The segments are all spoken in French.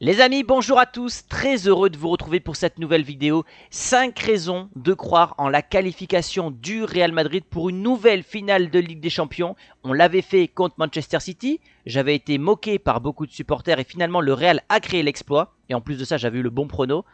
Les amis, bonjour à tous, très heureux de vous retrouver pour cette nouvelle vidéo. 5 raisons de croire en la qualification du Real Madrid pour une nouvelle finale de Ligue des Champions. On l'avait fait contre Manchester City, j'avais été moqué par beaucoup de supporters et finalement le Real a créé l'exploit. Et en plus de ça, j'avais eu le bon prono.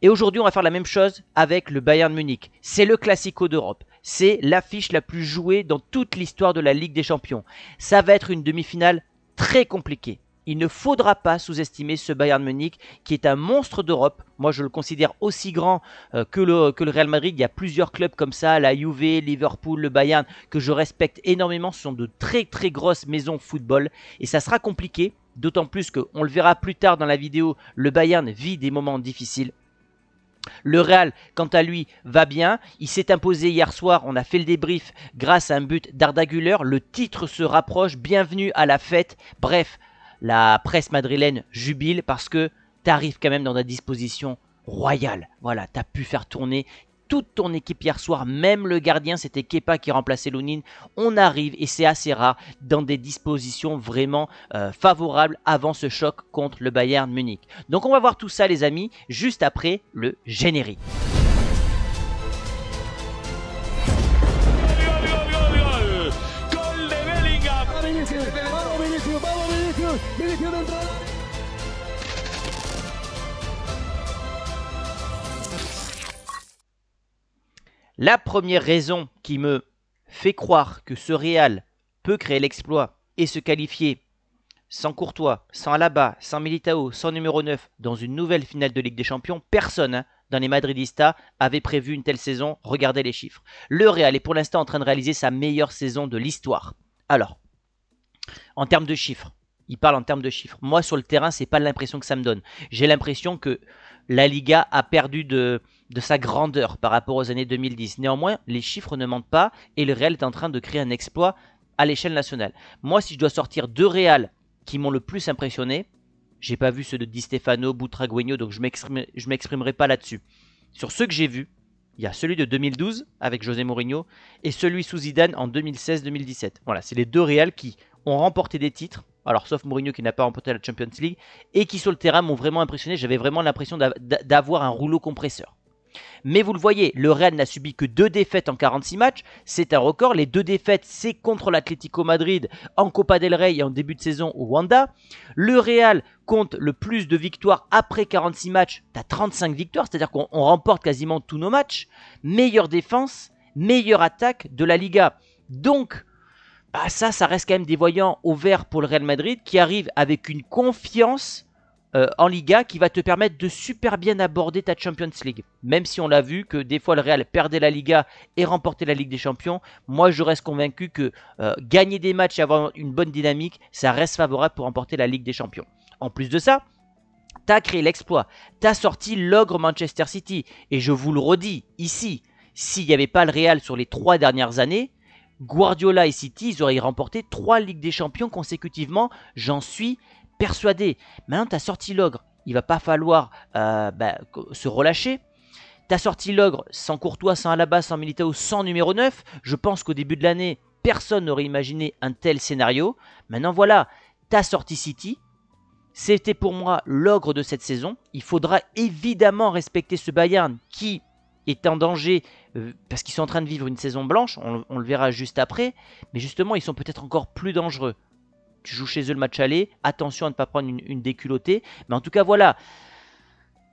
Et aujourd'hui, on va faire la même chose avec le Bayern Munich. C'est le Classico d'Europe. C'est l'affiche la plus jouée dans toute l'histoire de la Ligue des Champions. Ça va être une demi-finale très compliquée il ne faudra pas sous-estimer ce Bayern Munich qui est un monstre d'Europe. Moi, je le considère aussi grand euh, que, le, Real Madrid. Il y a plusieurs clubs comme ça, la Juve, Liverpool, le Bayern, que je respecte énormément. Ce sont de très très grosses maisons football. Et ça sera compliqué, d'autant plus qu'on le verra plus tard dans la vidéo, le Bayern vit des moments difficiles. Le Real, quant à lui, va bien. Il s'est imposé hier soir. On a fait le débrief grâce à un but d'Arda Le titre se rapproche. Bienvenue à la fête. Bref, la presse madrilène jubile parce que arrives quand même dans ta disposition royale. Voilà, tu as pu faire tourner toute ton équipe hier soir, même le gardien, c'était Kepa qui remplaçait Lounine. On arrive, et c'est assez rare, dans des dispositions vraiment euh, favorables avant ce choc contre le Bayern Munich. Donc on va voir tout ça les amis, juste après le générique. La première raison qui me fait croire que ce Real peut créer l'exploit et se qualifier sans Courtois, sans Alaba, sans Militao, sans numéro 9 dans une nouvelle finale de Ligue des Champions, personne hein, dans les Madridistas avait prévu une telle saison. Regardez les chiffres. Le Real est pour l'instant en train de réaliser sa meilleure saison de l'histoire. Alors, en termes de chiffres, il parle en termes de chiffres. Moi, sur le terrain, c'est pas l'impression que ça me donne. J'ai l'impression que la Liga a perdu de, sa grandeur par rapport aux années 2010. Néanmoins, les chiffres ne mentent pas et le Real est en train de créer un exploit à l'échelle nationale. Moi, si je dois sortir deux Real qui m'ont le plus impressionné, j'ai pas vu ceux de Di Stefano, Boutragueño, donc je ne m'exprimerai pas là-dessus. Sur ceux que j'ai vus, il y a celui de 2012 avec José Mourinho et celui sous Zidane en 2016-2017. Voilà, c'est les deux Real qui ont remporté des titres alors sauf Mourinho qui n'a pas remporté la Champions League, et qui sur le terrain m'ont vraiment impressionné. J'avais vraiment l'impression d'avoir un rouleau compresseur. Mais vous le voyez, le Real n'a subi que deux défaites en 46 matchs, c'est un record. Les deux défaites, c'est contre l'Atlético Madrid en Copa del Rey et en début de saison au Wanda. Le Real compte le plus de victoires après 46 matchs, t'as 35 victoires, c'est-à-dire qu'on remporte quasiment tous nos matchs. Meilleure défense, meilleure attaque de la Liga. Donc, bah ça, ça reste quand même des voyants au vert pour le Real Madrid qui arrive avec une confiance euh, en Liga qui va te permettre de super bien aborder ta Champions League. Même si on l'a vu que des fois le Real perdait la Liga et remportait la Ligue des Champions, moi je reste convaincu que euh, gagner des matchs et avoir une bonne dynamique, ça reste favorable pour remporter la Ligue des Champions. En plus de ça, t'as créé l'exploit, t'as sorti l'ogre Manchester City. Et je vous le redis ici, s'il n'y avait pas le Real sur les trois dernières années, Guardiola et City, ils auraient remporté trois Ligues des Champions consécutivement, j'en suis persuadé. Maintenant, tu as sorti l'ogre, il va pas falloir euh, bah, se relâcher. Tu as sorti l'ogre sans Courtois, sans Alaba, sans Militao, sans numéro 9. Je pense qu'au début de l'année, personne n'aurait imaginé un tel scénario. Maintenant, voilà, tu as sorti City. C'était pour moi l'ogre de cette saison. Il faudra évidemment respecter ce Bayern qui est en danger euh, parce qu'ils sont en train de vivre une saison blanche, on, le verra juste après, mais justement ils sont peut-être encore plus dangereux. Tu joues chez eux le match aller, attention à ne pas prendre une, déculottée, mais en tout cas voilà,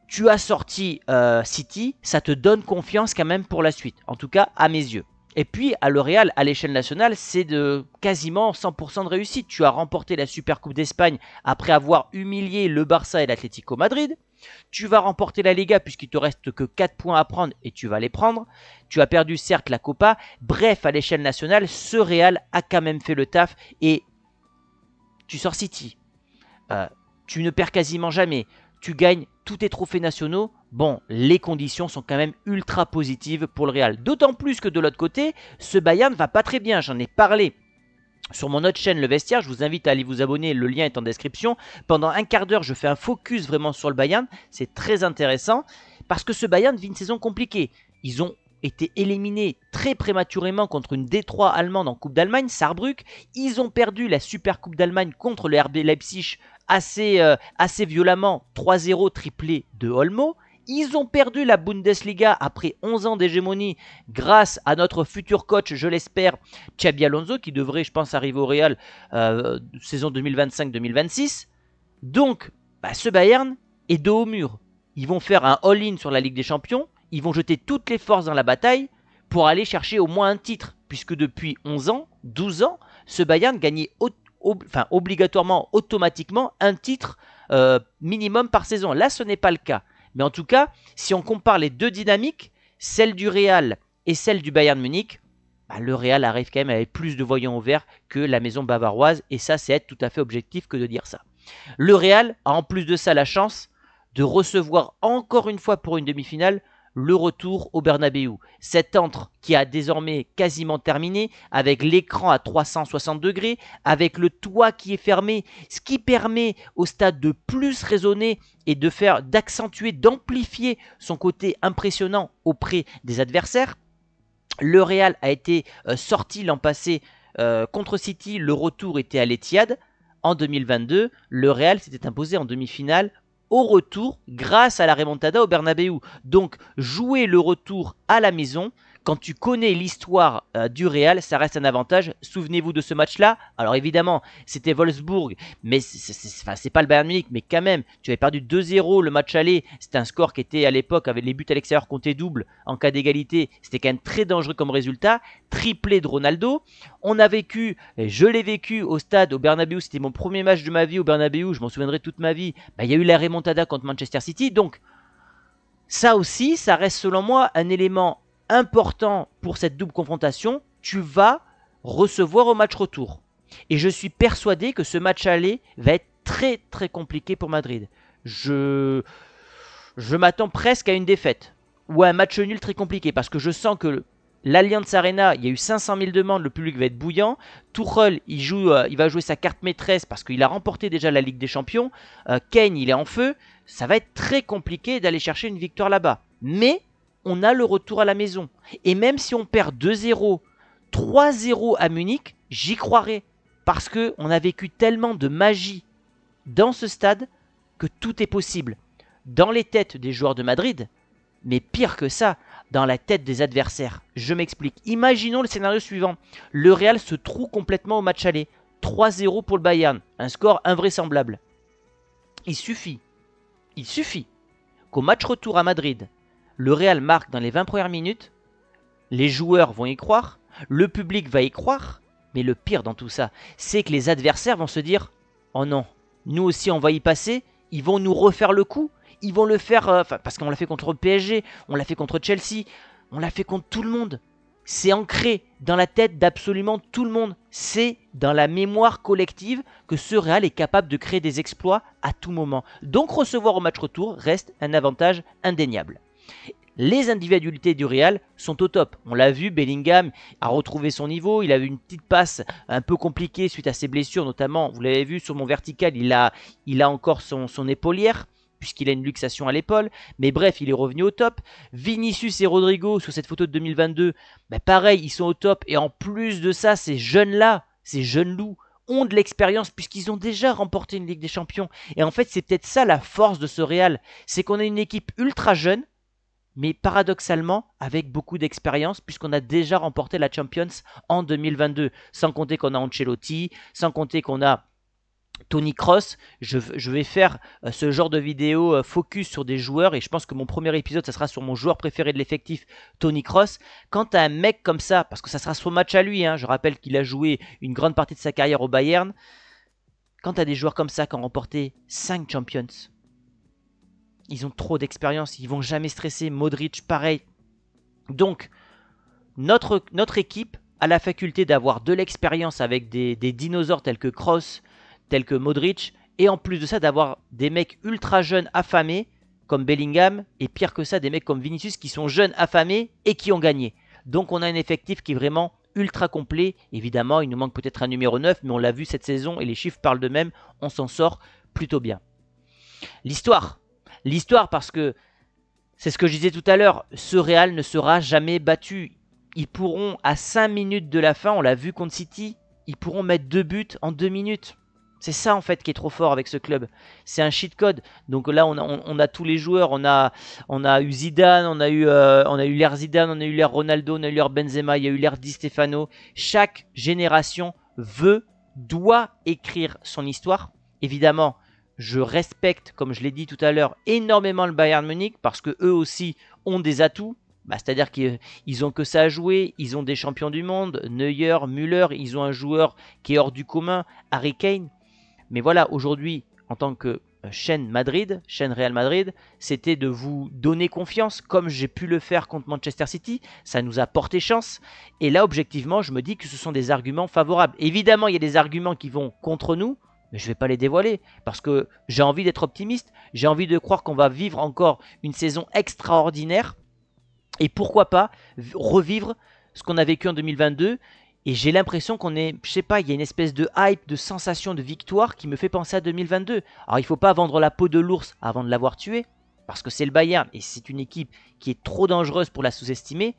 tu as sorti euh, City, ça te donne confiance quand même pour la suite, en tout cas à mes yeux. Et puis à L'Oréal, à l'échelle nationale, c'est de quasiment 100% de réussite. Tu as remporté la Super Coupe d'Espagne après avoir humilié le Barça et l'Atlético Madrid. Tu vas remporter la Liga puisqu'il te reste que 4 points à prendre et tu vas les prendre. Tu as perdu certes la Copa. Bref, à l'échelle nationale, ce Real a quand même fait le taf et tu sors City. Euh, tu ne perds quasiment jamais. Tu gagnes tous tes trophées nationaux. Bon, les conditions sont quand même ultra positives pour le Real. D'autant plus que de l'autre côté, ce Bayern va pas très bien. J'en ai parlé sur mon autre chaîne, Le Vestiaire, je vous invite à aller vous abonner, le lien est en description. Pendant un quart d'heure, je fais un focus vraiment sur le Bayern, c'est très intéressant, parce que ce Bayern vit une saison compliquée. Ils ont été éliminés très prématurément contre une Détroit allemande en Coupe d'Allemagne, Saarbrück. Ils ont perdu la Super Coupe d'Allemagne contre le RB Leipzig assez, euh, assez violemment, 3-0 triplé de Olmo. Ils ont perdu la Bundesliga après 11 ans d'hégémonie grâce à notre futur coach, je l'espère, Xabi Alonso, qui devrait, je pense, arriver au Real euh, saison 2025-2026. Donc, bah, ce Bayern est dos au mur. Ils vont faire un all-in sur la Ligue des Champions. Ils vont jeter toutes les forces dans la bataille pour aller chercher au moins un titre, puisque depuis 11 ans, 12 ans, ce Bayern gagnait obligatoirement, automatiquement, un titre euh, minimum par saison. Là, ce n'est pas le cas. Mais en tout cas, si on compare les deux dynamiques, celle du Real et celle du Bayern Munich, bah, le Real arrive quand même avec plus de voyants ouverts vert que la maison bavaroise. Et ça, c'est être tout à fait objectif que de dire ça. Le Real a en plus de ça la chance de recevoir encore une fois pour une demi-finale le retour au Bernabeu. Cette entre qui a désormais quasiment terminé, avec l'écran à 360 degrés, avec le toit qui est fermé, ce qui permet au stade de plus raisonner et de faire, d'accentuer, d'amplifier son côté impressionnant auprès des adversaires. Le Real a été euh, sorti l'an passé euh, contre City, le retour était à l'Etihad. En 2022, le Real s'était imposé en demi-finale au retour grâce à la remontada au Bernabeu. Donc jouer le retour à la maison, quand tu connais l'histoire euh, du Real, ça reste un avantage. Souvenez-vous de ce match-là. Alors évidemment, c'était Wolfsburg, mais c'est pas le Bayern Munich, mais quand même, tu avais perdu 2-0 le match aller. C'était un score qui était à l'époque avec les buts à l'extérieur comptés double en cas d'égalité. C'était quand même très dangereux comme résultat. Triplé de Ronaldo. On a vécu, je l'ai vécu au stade au Bernabéu. C'était mon premier match de ma vie au Bernabéu. Je m'en souviendrai toute ma vie. Bah, il y a eu la remontada contre Manchester City. Donc ça aussi, ça reste selon moi un élément important pour cette double confrontation, tu vas recevoir au match retour. Et je suis persuadé que ce match aller va être très très compliqué pour Madrid. Je, je m'attends presque à une défaite ou à un match nul très compliqué parce que je sens que l'Alliance Arena, il y a eu 500 000 demandes, le public va être bouillant. Tuchel, il, joue, euh, il va jouer sa carte maîtresse parce qu'il a remporté déjà la Ligue des Champions. Euh, Kane, il est en feu. Ça va être très compliqué d'aller chercher une victoire là-bas. Mais on a le retour à la maison. Et même si on perd 2-0, 3-0 à Munich, j'y croirais. Parce qu'on a vécu tellement de magie dans ce stade que tout est possible. Dans les têtes des joueurs de Madrid, mais pire que ça, dans la tête des adversaires. Je m'explique. Imaginons le scénario suivant. Le Real se trouve complètement au match aller. 3-0 pour le Bayern. Un score invraisemblable. Il suffit. Il suffit qu'au match retour à Madrid, le Real marque dans les 20 premières minutes. Les joueurs vont y croire. Le public va y croire. Mais le pire dans tout ça, c'est que les adversaires vont se dire Oh non, nous aussi on va y passer. Ils vont nous refaire le coup. Ils vont le faire. Euh, parce qu'on l'a fait contre PSG, on l'a fait contre Chelsea, on l'a fait contre tout le monde. C'est ancré dans la tête d'absolument tout le monde. C'est dans la mémoire collective que ce Real est capable de créer des exploits à tout moment. Donc recevoir au match retour reste un avantage indéniable. Les individualités du Real sont au top. On l'a vu, Bellingham a retrouvé son niveau. Il a eu une petite passe un peu compliquée suite à ses blessures, notamment. Vous l'avez vu sur mon vertical, il a, il a encore son, son épaulière puisqu'il a une luxation à l'épaule. Mais bref, il est revenu au top. Vinicius et Rodrigo, sur cette photo de 2022, bah, pareil, ils sont au top. Et en plus de ça, ces jeunes-là, ces jeunes loups, ont de l'expérience puisqu'ils ont déjà remporté une Ligue des Champions. Et en fait, c'est peut-être ça la force de ce Real. C'est qu'on a une équipe ultra jeune mais paradoxalement avec beaucoup d'expérience puisqu'on a déjà remporté la Champions en 2022, sans compter qu'on a Ancelotti, sans compter qu'on a Tony Cross, je, vais faire euh, ce genre de vidéo euh, focus sur des joueurs et je pense que mon premier épisode, ça sera sur mon joueur préféré de l'effectif, Tony Cross. Quant à un mec comme ça, parce que ça sera son match à lui, hein, je rappelle qu'il a joué une grande partie de sa carrière au Bayern, quand à des joueurs comme ça qui ont remporté 5 Champions, ils ont trop d'expérience, ils vont jamais stresser. Modric, pareil. Donc, notre, notre équipe a la faculté d'avoir de l'expérience avec des, des, dinosaures tels que Cross, tels que Modric, et en plus de ça, d'avoir des mecs ultra jeunes affamés comme Bellingham, et pire que ça, des mecs comme Vinicius qui sont jeunes, affamés et qui ont gagné. Donc, on a un effectif qui est vraiment ultra complet. Évidemment, il nous manque peut-être un numéro 9, mais on l'a vu cette saison et les chiffres parlent d'eux-mêmes. On s'en sort plutôt bien. L'histoire l'histoire parce que c'est ce que je disais tout à l'heure, ce Real ne sera jamais battu. Ils pourront, à 5 minutes de la fin, on l'a vu contre City, ils pourront mettre deux buts en 2 minutes. C'est ça en fait qui est trop fort avec ce club. C'est un cheat code. Donc là, on a, tous les joueurs. On a, on a eu Zidane, on a eu, euh, on a eu l'air Zidane, on a eu l'air Ronaldo, on a eu l'air Benzema, il y a eu l'air Di Stefano. Chaque génération veut, doit écrire son histoire. Évidemment, je respecte, comme je l'ai dit tout à l'heure, énormément le Bayern Munich parce que eux aussi ont des atouts. Bah, c'est-à-dire qu'ils ont que ça à jouer, ils ont des champions du monde, Neuer, Müller, ils ont un joueur qui est hors du commun, Harry Kane. Mais voilà, aujourd'hui, en tant que euh, chaîne Madrid, chaîne Real Madrid, c'était de vous donner confiance comme j'ai pu le faire contre Manchester City. Ça nous a porté chance. Et là, objectivement, je me dis que ce sont des arguments favorables. Évidemment, il y a des arguments qui vont contre nous, mais je ne vais pas les dévoiler parce que j'ai envie d'être optimiste. J'ai envie de croire qu'on va vivre encore une saison extraordinaire. Et pourquoi pas revivre ce qu'on a vécu en 2022. Et j'ai l'impression qu'on est, je sais pas, il y a une espèce de hype, de sensation de victoire qui me fait penser à 2022. Alors il ne faut pas vendre la peau de l'ours avant de l'avoir tué, parce que c'est le Bayern et c'est une équipe qui est trop dangereuse pour la sous-estimer.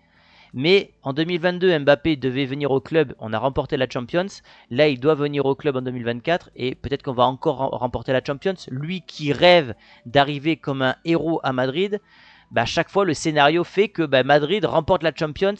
Mais en 2022, Mbappé devait venir au club, on a remporté la Champions. Là, il doit venir au club en 2024 et peut-être qu'on va encore remporter la Champions. Lui qui rêve d'arriver comme un héros à Madrid, à bah, chaque fois le scénario fait que bah, Madrid remporte la Champions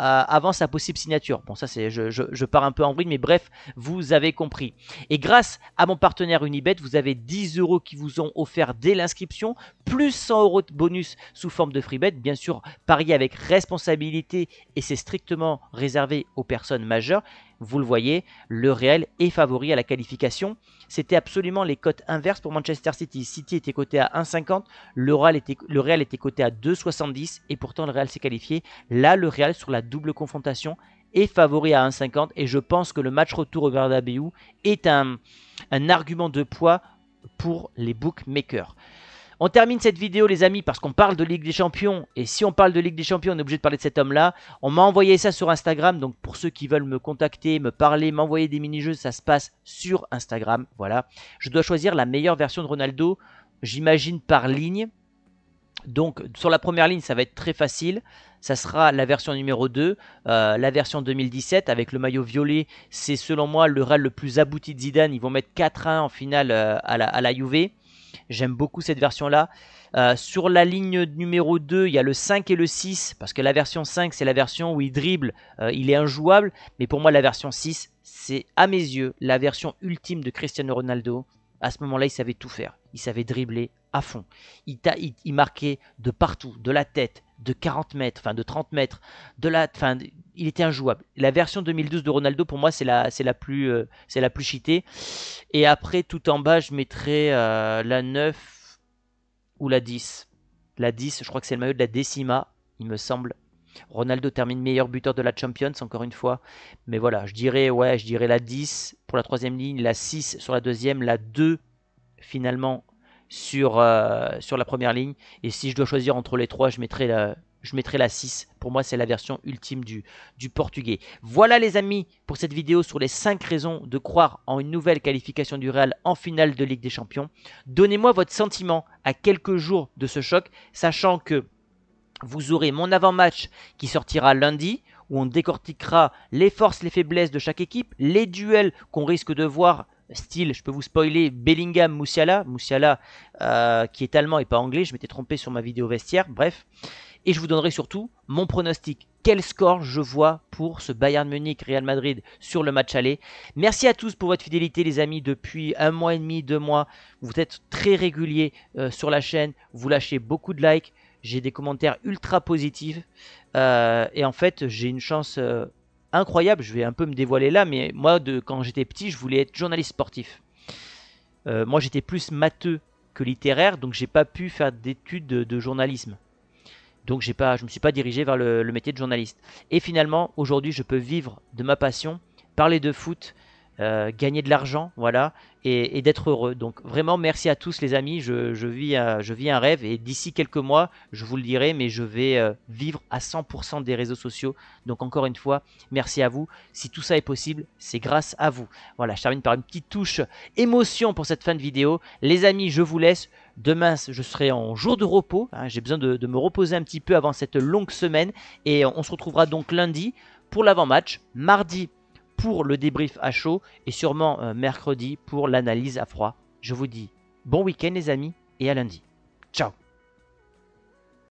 euh, avant sa possible signature. Bon, ça, c'est, je, pars un peu en bruit, mais bref, vous avez compris. Et grâce à mon partenaire Unibet, vous avez 10 euros qui vous ont offert dès l'inscription, plus 100 euros de bonus sous forme de free bet. Bien sûr, parier avec responsabilité et c'est strictement réservé aux personnes majeures. Vous le voyez, le Real est favori à la qualification. C'était absolument les cotes inverses pour Manchester City. City était coté à 1,50, le, était, le Real était coté à 2,70 et pourtant le Real s'est qualifié. Là, le Real sur la double confrontation est favori à 1,50 et je pense que le match retour au Bernabeu est un argument de poids pour les bookmakers. On termine cette vidéo, les amis, parce qu'on parle de Ligue des Champions. Et si on parle de Ligue des Champions, on est obligé de parler de cet homme-là. On m'a envoyé ça sur Instagram. Donc, pour ceux qui veulent me contacter, me parler, m'envoyer des mini-jeux, ça se passe sur Instagram. Voilà. Je dois choisir la meilleure version de Ronaldo, j'imagine, par ligne. Donc sur la première ligne ça va être très facile, ça sera la version numéro 2, euh, la version 2017 avec le maillot violet, c'est selon moi le râle le plus abouti de Zidane, ils vont mettre 4-1 en finale euh, à, la, à la J'aime beaucoup cette version-là. Euh, sur la ligne numéro 2, il y a le 5 et le 6, parce que la version 5, c'est la version où il dribble, euh, il est injouable. Mais pour moi, la version 6, c'est à mes yeux la version ultime de Cristiano Ronaldo. À ce moment-là, il savait tout faire. Il savait dribbler à fond. il marquait de partout, de la tête, de 40 mètres, enfin de 30 mètres, de la, enfin, il était injouable. La version 2012 de Ronaldo, pour moi, c'est la, c'est la plus, euh, c'est la plus cheatée. Et après, tout en bas, je mettrais euh, la 9 ou la 10. La 10, je crois que c'est le maillot de la décima, il me semble. Ronaldo termine meilleur buteur de la Champions, encore une fois. Mais voilà, je dirais, ouais, je dirais la 10 pour la troisième ligne, la 6 sur la deuxième, la 2 finalement sur, euh, sur la première ligne. Et si je dois choisir entre les trois, je mettrai la, je la 6. Pour moi, c'est la version ultime du, du, portugais. Voilà les amis pour cette vidéo sur les 5 raisons de croire en une nouvelle qualification du Real en finale de Ligue des Champions. Donnez-moi votre sentiment à quelques jours de ce choc, sachant que vous aurez mon avant-match qui sortira lundi où on décortiquera les forces, les faiblesses de chaque équipe, les duels qu'on risque de voir Style, je peux vous spoiler, Bellingham, Moussiala, Moussiala euh, qui est allemand et pas anglais, je m'étais trompé sur ma vidéo vestiaire, bref. Et je vous donnerai surtout mon pronostic. Quel score je vois pour ce Bayern Munich-Real Madrid sur le match aller. Merci à tous pour votre fidélité les amis depuis un mois et demi, deux mois. Vous êtes très réguliers euh, sur la chaîne, vous lâchez beaucoup de likes, j'ai des commentaires ultra positifs. Euh, et en fait j'ai une chance incroyable. Je vais un peu me dévoiler là, mais moi, de, quand j'étais petit, je voulais être journaliste sportif. Euh, moi, j'étais plus matheux que littéraire, donc j'ai pas pu faire d'études de, journalisme. Donc j'ai pas, je ne me suis pas dirigé vers le, métier de journaliste. Et finalement, aujourd'hui, je peux vivre de ma passion, parler de foot, euh, gagner de l'argent, voilà, et, d'être heureux. Donc vraiment merci à tous les amis, je, vis, un, je vis, un, rêve et d'ici quelques mois, je vous le dirai, mais je vais euh, vivre à 100% des réseaux sociaux. Donc encore une fois, merci à vous. Si tout ça est possible, c'est grâce à vous. Voilà, je termine par une petite touche émotion pour cette fin de vidéo. Les amis, je vous laisse. Demain, je serai en jour de repos. Hein. J'ai besoin de, me reposer un petit peu avant cette longue semaine. Et on se retrouvera donc lundi pour l'avant-match, mardi pour le débrief à chaud et sûrement euh, mercredi pour l'analyse à froid. Je vous dis bon week-end les amis et à lundi. Ciao